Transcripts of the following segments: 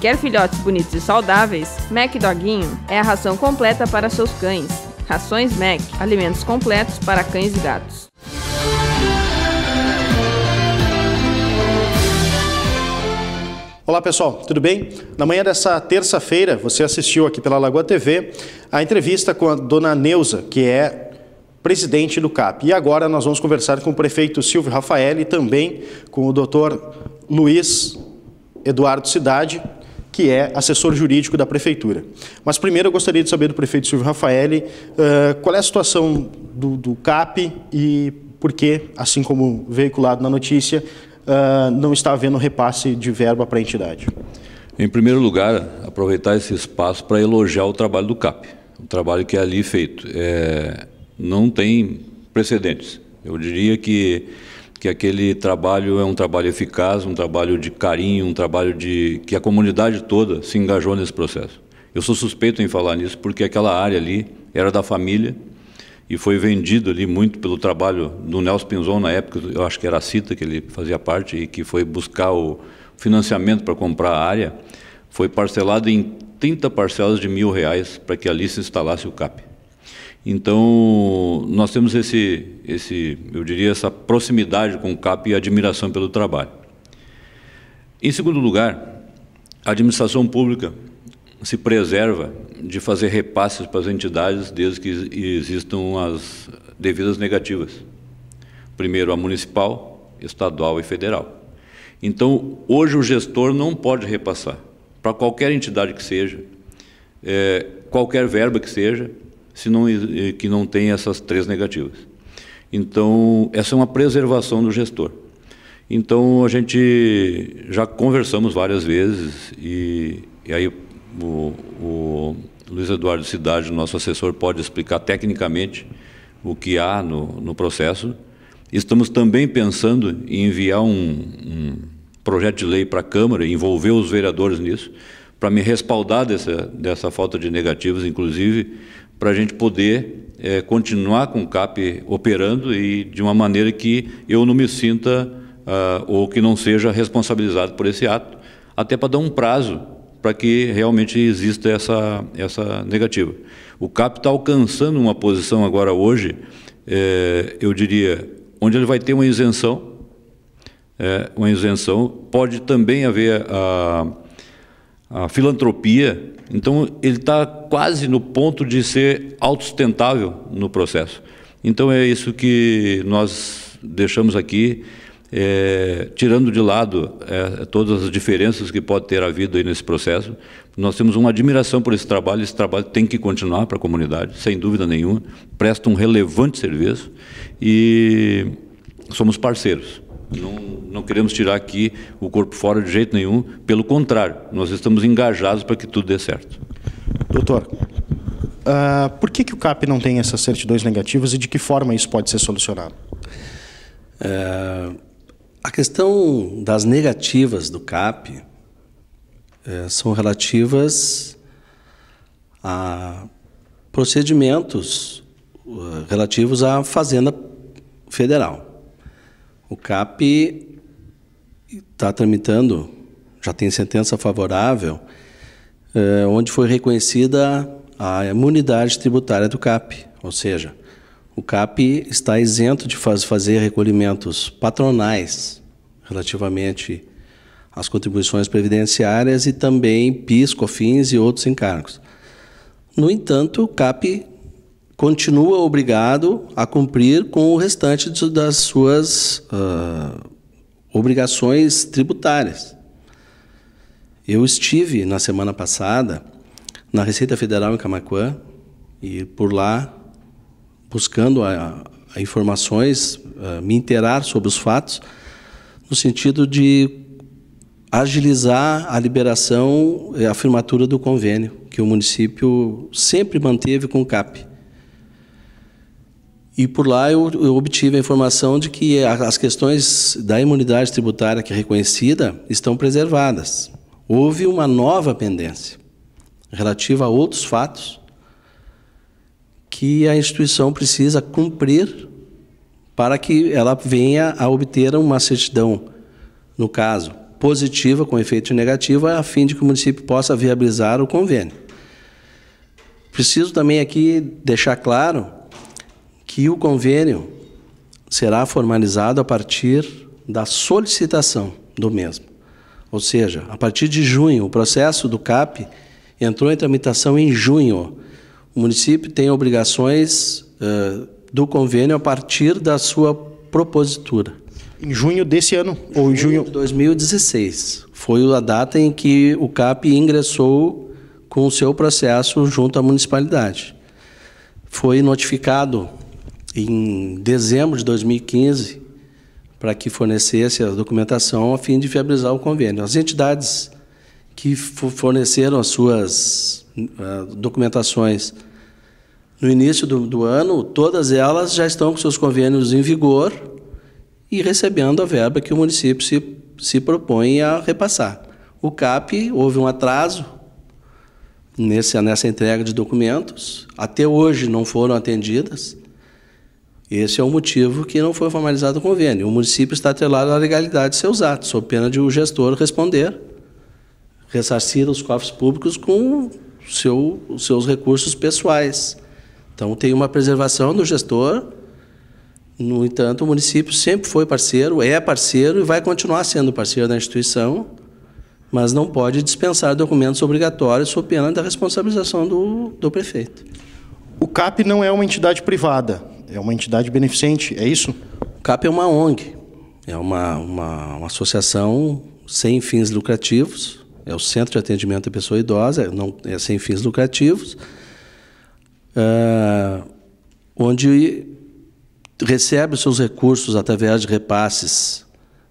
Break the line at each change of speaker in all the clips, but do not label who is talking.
Quer filhotes bonitos e saudáveis? Mac Doguinho é a ração completa para seus cães. Rações Mac, alimentos completos para cães e gatos. Olá pessoal, tudo bem? Na manhã dessa terça-feira, você assistiu aqui pela Lagoa TV a entrevista com a dona Neuza, que é presidente do CAP. E agora nós vamos conversar com o prefeito Silvio Rafael e também com o doutor Luiz Eduardo Cidade, que é assessor jurídico da Prefeitura. Mas primeiro eu gostaria de saber do prefeito Silvio Rafaeli uh, eh, qual é a situação do, do CAP e por que, assim como veiculado na notícia, uh, não está havendo repasse de verba para a entidade.
Em primeiro lugar, aproveitar esse espaço para elogiar o trabalho do CAP, o trabalho que é ali feito. É, não tem precedentes. Eu diria que que aquele trabalho é um trabalho eficaz, um trabalho de carinho, um trabalho de que a comunidade toda se engajou nesse processo. Eu sou suspeito em falar nisso porque aquela área ali era da família e foi vendido ali muito pelo trabalho do Nelson Pinzon na época, eu acho que era a Cita que ele fazia parte e que foi buscar o financiamento para comprar a área, foi parcelado em 30 parcelas de mil reais para que ali se instalasse o CAP. Então, nós temos esse, esse, eu diria, essa proximidade com o CAP e admiração pelo trabalho. Em segundo lugar, a administração pública se preserva de fazer repasses para as entidades desde que existam as devidas negativas. Primeiro, a municipal, estadual e federal. Então, hoje o gestor não pode repassar para qualquer entidade que seja, é, qualquer verba que seja, se não, eh, que não tem essas três negativas. Então, essa é uma preservação do gestor. Então, a gente já conversamos várias vezes e, e aí o, o Luiz Eduardo Cidade, nosso assessor, pode explicar tecnicamente o que há no, no processo. Estamos também pensando em enviar um, um projeto de lei para a Câmara, envolver os vereadores nisso, para me respaldar dessa, dessa falta de negativos, inclusive para a gente poder é, continuar com o CAP operando e de uma maneira que eu não me sinta uh, ou que não seja responsabilizado por esse ato, até para dar um prazo para que realmente exista essa, essa negativa. O CAP está alcançando uma posição agora hoje, é, eu diria, onde ele vai ter uma isenção, é, uma isenção, pode também haver a ah, a filantropia. Então, ele está quase no ponto de ser autossustentável no processo. Então, é isso que nós deixamos aqui, é, tirando de lado é, todas as diferenças que pode ter havido aí nesse processo. Nós temos uma admiração por esse trabalho, esse trabalho tem que continuar para a comunidade, sem dúvida nenhuma, presta um relevante serviço e somos parceiros. Não, não queremos tirar aqui o corpo fora de jeito nenhum, pelo contrário, nós estamos engajados para que tudo dê certo.
Doutor, uh, por que, que o CAP não tem essas certidões
negativas e de que forma isso pode ser solucionado? Uh, a questão das negativas do CAP uh, são relativas a procedimentos é, relativos à Fazenda Federal. O CAP está tramitando, já tem sentença favorável, eh, onde foi reconhecida a imunidade tributária do CAP, ou seja, o CAP está isento de faz, fazer recolhimentos patronais relativamente às contribuições previdenciárias e também PIS, COFINS e outros encargos. No entanto, o CAP continua obrigado a cumprir com o restante de, das suas uh, obrigações tributárias. Eu estive na semana passada na Receita Federal em Camacuã e por lá buscando a, a informações, uh, me interar sobre os fatos, no sentido de agilizar a liberação e a firmatura do convênio que o município sempre manteve com o CAP. E por lá eu, eu, obtive a informação de que as questões da imunidade tributária que é reconhecida estão preservadas. Houve uma nova pendência relativa a outros fatos que a instituição precisa cumprir para que ela venha a obter uma certidão, no caso, positiva com efeito negativo, a fim de que o município possa viabilizar o convênio. Preciso também aqui deixar claro que o convênio será formalizado a partir da solicitação do mesmo. Ou seja, a partir de junho, o processo do CAP entrou em tramitação em junho. O município tem obrigações uh, do convênio a partir da sua propositura. Em junho desse ano ou em junho de 2016 foi a data em que o CAP ingressou com o seu processo junto à municipalidade. Foi notificado em dezembro de 2015 para que fornecesse a documentação a fim de viabilizar o convênio. As entidades que forneceram as suas ah, documentações no início do, do, ano, todas elas já estão com seus convênios em vigor e recebendo a verba que o município se, se propõe a repassar. O CAP, houve um atraso nesse, nessa entrega de documentos, até hoje não foram atendidas. Esse é o motivo que não foi formalizado o convênio. O município está atrelado à legalidade de seus atos, sob pena de o gestor responder, ressarcir os cofres públicos com seu, os seus recursos pessoais. Então, tem uma preservação do gestor. No entanto, o município sempre foi parceiro, é parceiro e vai continuar sendo parceiro da instituição, mas não pode dispensar documentos obrigatórios sob pena da responsabilização do, do prefeito. O CAP não é uma entidade privada é uma entidade beneficente, é isso? O CAP é uma ONG, é uma, uma, uma associação sem fins lucrativos, é o Centro de Atendimento à Pessoa Idosa, é, não, é sem fins lucrativos, é, onde recebe os seus recursos através de repasses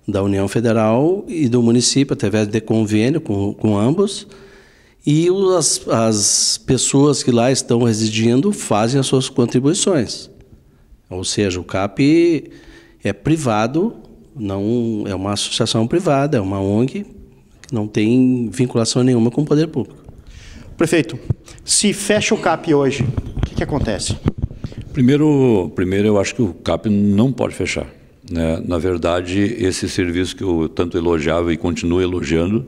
da União Federal e do município, através de convênio com, com ambos, e as, as pessoas que lá estão residindo fazem as suas contribuições. Ou seja, o CAP é privado, não é uma associação privada, é uma ONG, não tem vinculação nenhuma com o poder público. Prefeito, se fecha o CAP hoje, o que, que acontece?
Primeiro, primeiro, eu acho que o CAP não pode fechar. Né? Na verdade, esse serviço que eu tanto elogiava e continuo elogiando,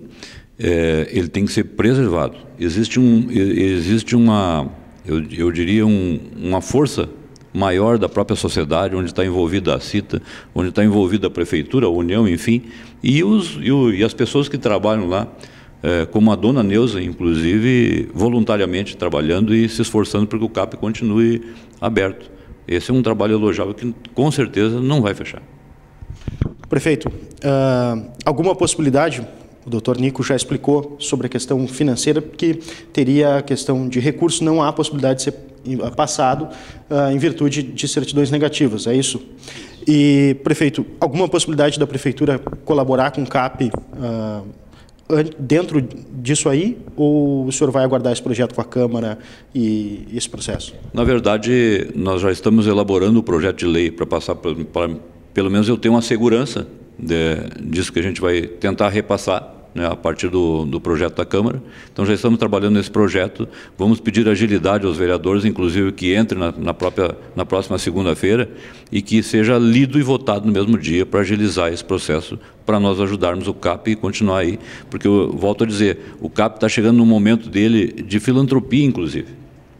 é, ele tem que ser preservado. Existe, um, existe uma, eu, eu diria, um, uma força maior da própria sociedade, onde está envolvida a CITA, onde está envolvida a prefeitura, a União, enfim, e, os, e, o, e as pessoas que trabalham lá, é, como a dona Neuza, inclusive, voluntariamente trabalhando e se esforçando para que o CAP continue aberto. Esse é um trabalho elogiável que, com certeza, não vai fechar.
Prefeito, uh, alguma possibilidade o doutor Nico já explicou sobre a questão financeira, porque teria a questão de recurso, não há possibilidade de ser eh, passado uh, em virtude de certidões negativas, é isso? E, prefeito, alguma possibilidade da prefeitura colaborar com o CAP uh, dentro disso aí, ou o senhor vai aguardar esse projeto com a Câmara e esse processo?
Na verdade, nós já estamos elaborando o projeto de lei para passar, pelo menos eu tenho uma segurança de, disso que a gente vai tentar repassar né, a partir do, do, projeto da Câmara. Então já estamos trabalhando nesse projeto, vamos pedir agilidade aos vereadores, inclusive que entre na, na, própria, na próxima segunda-feira e que seja lido e votado no mesmo dia para agilizar esse processo, para nós ajudarmos o CAP e continuar aí, porque eu volto a dizer, o CAP está chegando num momento dele de filantropia, inclusive.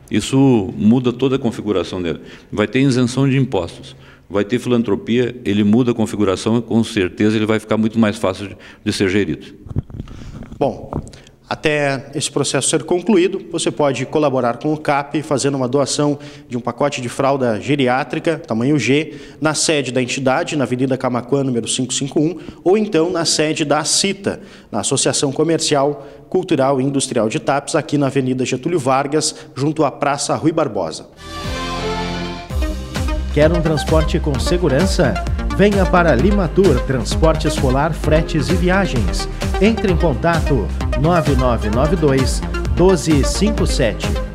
Isso muda toda a configuração dele. Vai ter isenção de impostos vai ter filantropia, ele muda a configuração e com certeza ele vai ficar muito mais fácil de, de ser gerido.
Bom, até esse processo ser concluído, você pode colaborar com o CAP fazendo uma doação de um pacote de fralda geriátrica, tamanho G, na sede da entidade, na Avenida Camacuã, número 551, ou então na sede da CITA, na Associação Comercial, Cultural e Industrial de TAPES, aqui na Avenida Getúlio Vargas, junto à Praça Rui Barbosa. Quer um transporte com segurança? Venha para Limatur Transporte Escolar, Fretes e Viagens. Entre em contato 9992 1257